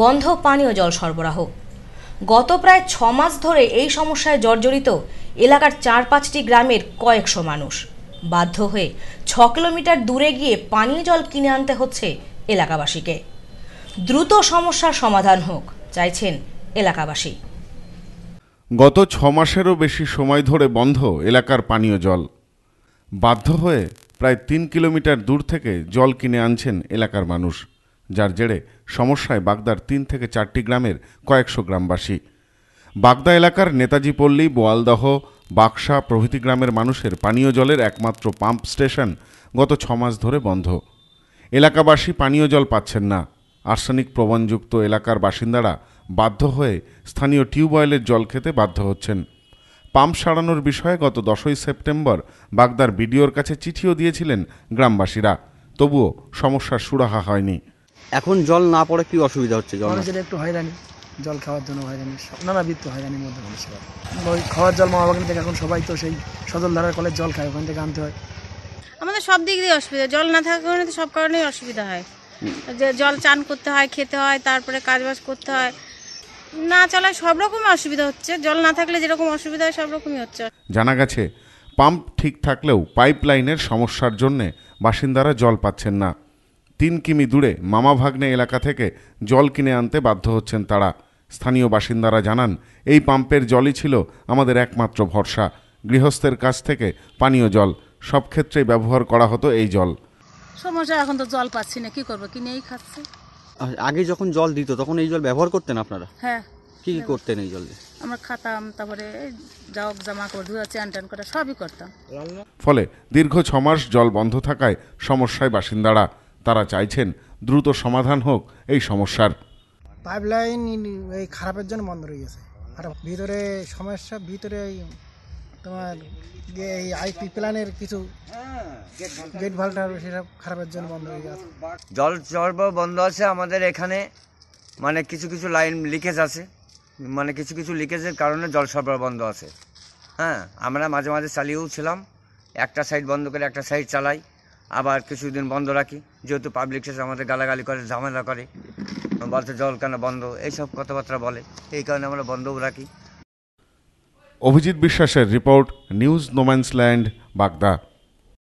বন্ধ পানীয় জল সরবরাহ গত প্রায় ছ মাস ধরে এই সমস্যায় জর্জরিত এলাকার চার পাঁচটি গ্রামের কয়েকশো মানুষ বাধ্য হয়ে ছ কিলোমিটার দূরে গিয়ে পানীয় জল কিনে আনতে হচ্ছে এলাকাবাসীকে দ্রুত সমস্যার সমাধান হোক চাইছেন এলাকাবাসী গত ছ মাসেরও বেশি সময় ধরে বন্ধ এলাকার পানীয় জল বাধ্য হয়ে প্রায় তিন কিলোমিটার দূর থেকে জল কিনে আনছেন এলাকার মানুষ যার জেরে সমস্যায় বাগদার তিন থেকে চারটি গ্রামের কয়েকশো গ্রামবাসী বাগদা এলাকার নেতাজি পল্লী বোয়ালদহ বাক্সা প্রভৃতি গ্রামের মানুষের পানীয় জলের একমাত্র পাম্প স্টেশন গত ছমাস ধরে বন্ধ এলাকাবাসী পানীয় জল পাচ্ছেন না আর্সেনিক প্রবণযুক্ত এলাকার বাসিন্দারা বাধ্য হয়ে স্থানীয় টিউবওয়েলের জল খেতে বাধ্য হচ্ছেন পাম্প সারানোর বিষয়ে গত দশই সেপ্টেম্বর বাগদার বিডিওর কাছে চিঠিও দিয়েছিলেন গ্রামবাসীরা তবুও সমস্যার সুরাহা হয়নি এখন জল না পড়ে কি অসুবিধা হচ্ছে জল মানুষের একটু হয়রানি জল খাওয়ার জন্য হয়রানি নানাবিধ তো হয়রানির মধ্যে মানুষ ওই খাওয়ার জল মা বাগান থেকে এখন সবাই তো সেই সদল ধারার কলের জল খায় ওখান থেকে আনতে হয় আমাদের সব দিক দিয়ে অসুবিধা জল না থাকার কারণে তো সব কারণেই অসুবিধা হয় যে জল চান করতে হয় খেতে হয় তারপরে কাজবাজ করতে হয় না চলায় সব রকমই অসুবিধা হচ্ছে জল না থাকলে যেরকম অসুবিধা হয় সব রকমই হচ্ছে জানা গেছে পাম্প ঠিক থাকলেও পাইপলাইনের সমস্যার জন্যে বাসিন্দারা জল পাচ্ছেন না তিন কিমি দূরে মামা ভাগ্নে এলাকা থেকে জল কিনে আনতে বাধ্য হচ্ছেন তারা স্থানীয় বাসিন্দারা জানান এই পাম্পের জলই ছিল আমাদের একমাত্র ভরসা গৃহস্থের কাছ থেকে পানীয় জল সব ক্ষেত্রেই ব্যবহার করা হতো এই জল সমস্যা এখন তো জল পাচ্ছি না কি করবো কিনেই খাচ্ছি আগে যখন জল দিত তখন এই জল ব্যবহার করতেন আপনারা হ্যাঁ কি কি করতেন এই জল আমরা খাতাম তারপরে যাও জামা করে ধুয়া সবই করতাম ফলে দীর্ঘ ছমাস জল বন্ধ থাকায় সমস্যায় বাসিন্দারা তারা চাইছেন দ্রুত সমাধান হোক এই সমস্যার পাইপলাইন এই খারাপের জন্য বন্ধ রয়ে গেছে আর ভিতরে সমস্যা ভিতরে তোমার এই আইপি প্ল্যানের কিছু গেট ভাল্টার সেটা খারাপের জন্য বন্ধ হয়ে গেছে জল সরবরাহ বন্ধ আছে আমাদের এখানে মানে কিছু কিছু লাইন লিকেজ আছে মানে কিছু কিছু লিকেজের কারণে জল সরবরাহ বন্ধ আছে হ্যাঁ আমরা মাঝে মাঝে চালিয়েও ছিলাম একটা সাইড বন্ধ করে একটা সাইড চালাই আবার কিছুদিন বন্ধ রাখি যেহেতু পাবলিক শেষ আমাদের গালাগালি করে ঝামেলা করে বলছে জল কেন বন্ধ এইসব কথাবার্তা বলে এই কারণে আমরা বন্ধও রাখি অভিজিৎ বিশ্বাসের রিপোর্ট নিউজ নোম্যান্সল্যান্ড বাগদা